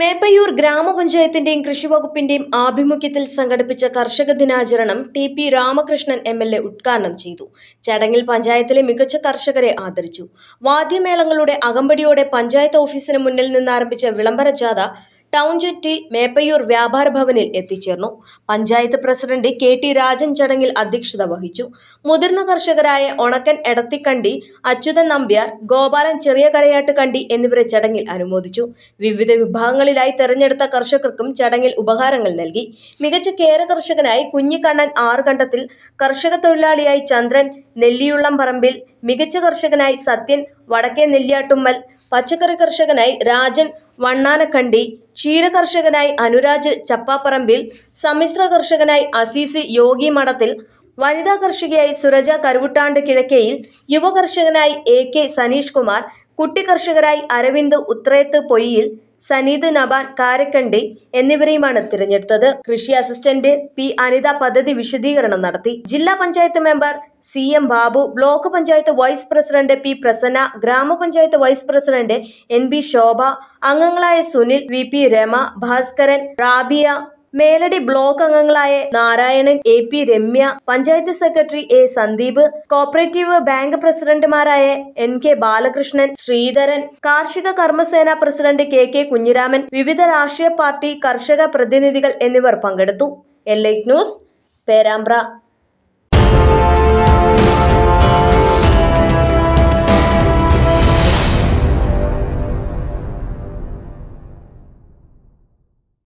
മേപ്പയൂർ ഗ്രാമപഞ്ചായത്തിന്റെയും കൃഷിവകുപ്പിന്റെയും ആഭിമുഖ്യത്തിൽ സംഘടിപ്പിച്ച കർഷക ദിനാചരണം T P Ramakrishnan M L A ഉദ്ഘാടനം ചെയ്തു ചടങ്ങിൽ പഞ്ചായത്തിലെ മികച്ച കർഷകരെ ആദരിച്ചു വാദ്യമേളങ്ങളുടെ അകമ്പടിയോടെ പഞ്ചായത്ത് ഓഫീസിന് മുന്നിൽ നിന്നാരംഭിച്ച വിളംബര ജാഥ ടൗൺ ജെറ്റി മേപ്പയ്യൂർ വ്യാപാര ഭവനിൽ എത്തിച്ചേർന്നു panchayat president K T Rajan ചടങ്ങിൽ അധ്യക്ഷത വഹിച്ചു മുതിർന്ന കർഷകരായ ഒണക്കൻ എടത്തിക്കണ്ടി അച്യുതൻ നമ്പ്യാർ ഗോപാലൻ ചെറിയ കരയാട്ട് കണ്ടി എന്നിവരെ ചടങ്ങിൽ അനുമോദിച്ചു വിവിധ വിഭാഗങ്ങളിലായി തെരഞ്ഞെടുത്ത കർഷകർക്കും ചടങ്ങിൽ ഉപഹാരങ്ങൾ നൽകി മികച്ച കേര കർഷകനായി കുഞ്ഞിക്കണ്ണൻ ആറുകണ്ടത്തിൽ കർഷക തൊഴിലാളിയായി ചന്ദ്രൻ നെല്ലിയുള്ളം പറമ്പിൽ മികച്ച കർഷകനായി സത്യൻ വടക്കേ നെല്ലിയാട്ടുമ്മൽ പച്ചക്കറി കർഷകനായി രാജൻ വണ്ണാനക്കണ്ടി ക്ഷീര കർഷകനായി അനുരാജ് ചപ്പാപ്പറമ്പിൽ സമ്മിശ്ര കർഷകനായി അസീസ് യോഗി മഠത്തിൽ വനിതാ കർഷകയായി സുരജ കരുവുട്ടാണ്ട് കിഴക്കേയിൽ യുവകർഷകനായി എ കെ സനീഷ് കുമാർ കുട്ടികർഷകരായി അരവിന്ദ് ഉത്രയത്ത് പൊയ്യിൽ സനീത് നബാൻ കാരക്കണ്ടി എന്നിവരെയുമാണ് തിരഞ്ഞെടുത്തത് കൃഷി അസിസ്റ്റന്റ് പി അനിത പദ്ധതി വിശദീകരണം നടത്തി ജില്ലാ panchayat member C M Babu block panchayat vice president P Prasanna ഗ്രാമപഞ്ചായത്ത് vice president N B Shobha അംഗങ്ങളായ Sunil V P Rama Bhaskaran Rabiya Meladi block അംഗങ്ങളായ Narayanan A P Ramya panchayat secretary A Sandeep cooperative bank പ്രസിഡന്റുമാരായ എൻ കെ ബാലകൃഷ്ണൻ ശ്രീധരൻ കാർഷിക കർമ്മസേന പ്രസിഡന്റ് കെ കെ കുഞ്ഞിരാമൻ വിവിധ രാഷ്ട്രീയ പാർട്ടി കർഷക പ്രതിനിധികൾ എന്നിവർ പങ്കെടുത്തു എൽ ന്യൂസ് പേരാമ്പ്ര